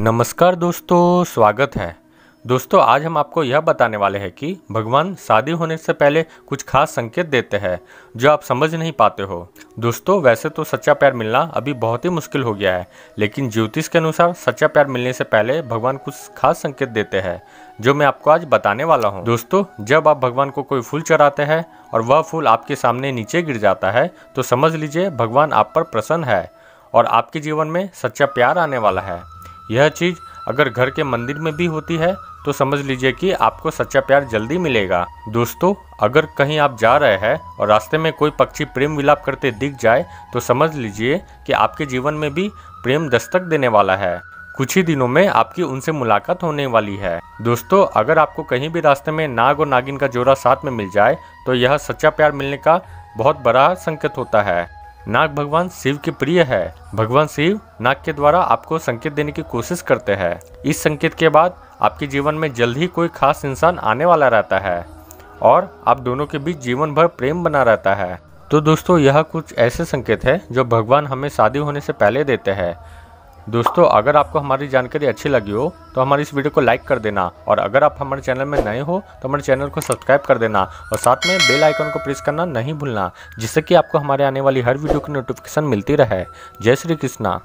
नमस्कार दोस्तों स्वागत है दोस्तों आज हम आपको यह बताने वाले हैं कि भगवान शादी होने से पहले कुछ खास संकेत देते हैं जो आप समझ नहीं पाते हो दोस्तों वैसे तो सच्चा प्यार मिलना अभी बहुत ही मुश्किल हो गया है लेकिन ज्योतिष के अनुसार सच्चा प्यार मिलने से पहले भगवान कुछ खास संकेत देते हैं जो मैं आपको आज बताने वाला हूँ दोस्तों जब आप भगवान को कोई फूल चढ़ाते हैं और वह फूल आपके सामने नीचे गिर जाता है तो समझ लीजिए भगवान आप पर प्रसन्न है और आपके जीवन में सच्चा प्यार आने वाला है यह चीज़ अगर घर के मंदिर में भी होती है तो समझ लीजिए कि आपको सच्चा प्यार जल्दी मिलेगा दोस्तों अगर कहीं आप जा रहे हैं और रास्ते में कोई पक्षी प्रेम विलाप करते दिख जाए तो समझ लीजिए कि आपके जीवन में भी प्रेम दस्तक देने वाला है कुछ ही दिनों में आपकी उनसे मुलाकात होने वाली है दोस्तों अगर आपको कहीं भी रास्ते में नाग और नागिन का जोड़ा साथ में मिल जाए तो यह सच्चा प्यार मिलने का बहुत बड़ा संकेत होता है नाग भगवान शिव के प्रिय है भगवान शिव नाग के द्वारा आपको संकेत देने की कोशिश करते हैं इस संकेत के बाद आपके जीवन में जल्द ही कोई खास इंसान आने वाला रहता है और आप दोनों के बीच जीवन भर प्रेम बना रहता है तो दोस्तों यह कुछ ऐसे संकेत है जो भगवान हमें शादी होने से पहले देते हैं दोस्तों अगर आपको हमारी जानकारी अच्छी लगी हो तो हमारी इस वीडियो को लाइक कर देना और अगर आप हमारे चैनल में नए हो तो हमारे चैनल को सब्सक्राइब कर देना और साथ में बेल आइकन को प्रेस करना नहीं भूलना जिससे कि आपको हमारे आने वाली हर वीडियो की नोटिफिकेशन मिलती रहे जय श्री कृष्णा